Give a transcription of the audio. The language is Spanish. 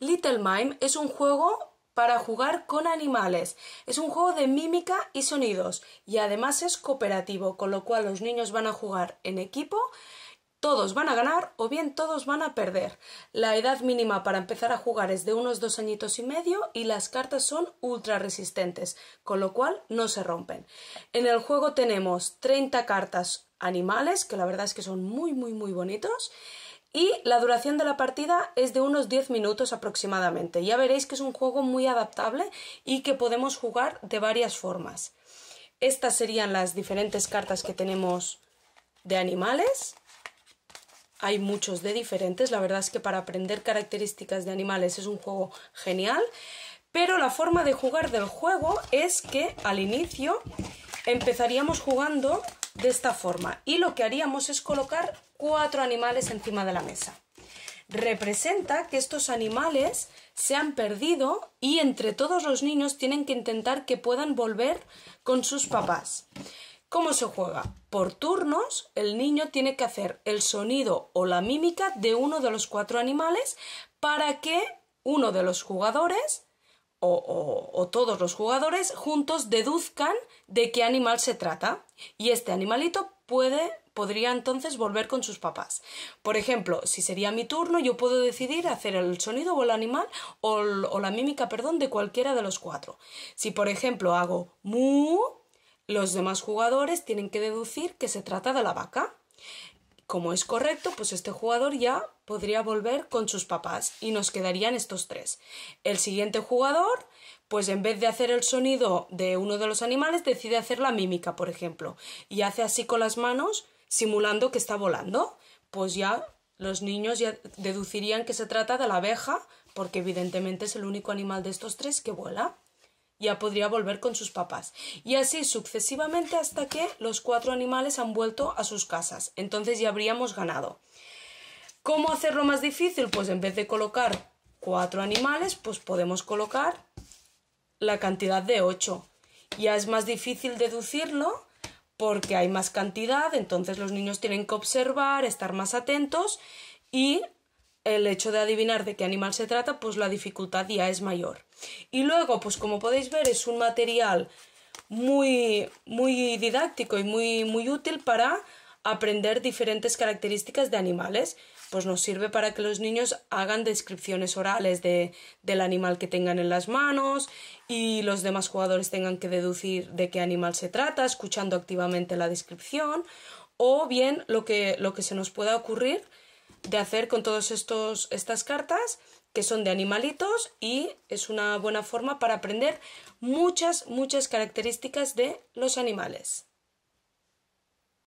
Little Mime es un juego para jugar con animales. Es un juego de mímica y sonidos y además es cooperativo, con lo cual los niños van a jugar en equipo, todos van a ganar o bien todos van a perder. La edad mínima para empezar a jugar es de unos dos añitos y medio y las cartas son ultra resistentes, con lo cual no se rompen. En el juego tenemos 30 cartas animales, que la verdad es que son muy, muy, muy bonitos. Y la duración de la partida es de unos 10 minutos aproximadamente. Ya veréis que es un juego muy adaptable y que podemos jugar de varias formas. Estas serían las diferentes cartas que tenemos de animales. Hay muchos de diferentes, la verdad es que para aprender características de animales es un juego genial, pero la forma de jugar del juego es que al inicio empezaríamos jugando de esta forma y lo que haríamos es colocar cuatro animales encima de la mesa. Representa que estos animales se han perdido y entre todos los niños tienen que intentar que puedan volver con sus papás. ¿Cómo se juega? Por turnos, el niño tiene que hacer el sonido o la mímica de uno de los cuatro animales para que uno de los jugadores o, todos los jugadores juntos deduzcan de qué animal se trata. Y este animalito puede, podría entonces volver con sus papás. Por ejemplo, si sería mi turno, yo puedo decidir hacer el sonido o el animal o, o la mímica, perdón, de cualquiera de los cuatro. Si, por ejemplo, hago mu, los demás jugadores tienen que deducir que se trata de la vaca como es correcto, pues este jugador ya podría volver con sus papás y nos quedarían estos tres. El siguiente jugador, pues en vez de hacer el sonido de uno de los animales, decide hacer la mímica, por ejemplo, y hace así con las manos, simulando que está volando. Pues ya los niños ya deducirían que se trata de la abeja, porque evidentemente es el único animal de estos tres que vuela ya podría volver con sus papás. Y así sucesivamente hasta que los cuatro animales han vuelto a sus casas. Entonces ya habríamos ganado. ¿Cómo hacerlo más difícil? Pues en vez de colocar cuatro animales, pues podemos colocar la cantidad de ocho. Ya es más difícil deducirlo porque hay más cantidad, entonces los niños tienen que observar, estar más atentos y el hecho de adivinar de qué animal se trata, pues la dificultad ya es mayor. Y luego, pues como podéis ver, es un material muy, muy didáctico y muy, muy útil para aprender diferentes características de animales. Pues nos sirve para que los niños hagan descripciones orales del animal que tengan en las manos y los demás jugadores tengan que deducir de qué animal se trata, escuchando activamente la descripción, o bien lo que, lo que se nos pueda ocurrir de hacer con todas estas cartas que son de animalitos y es una buena forma para aprender muchas, muchas características de los animales.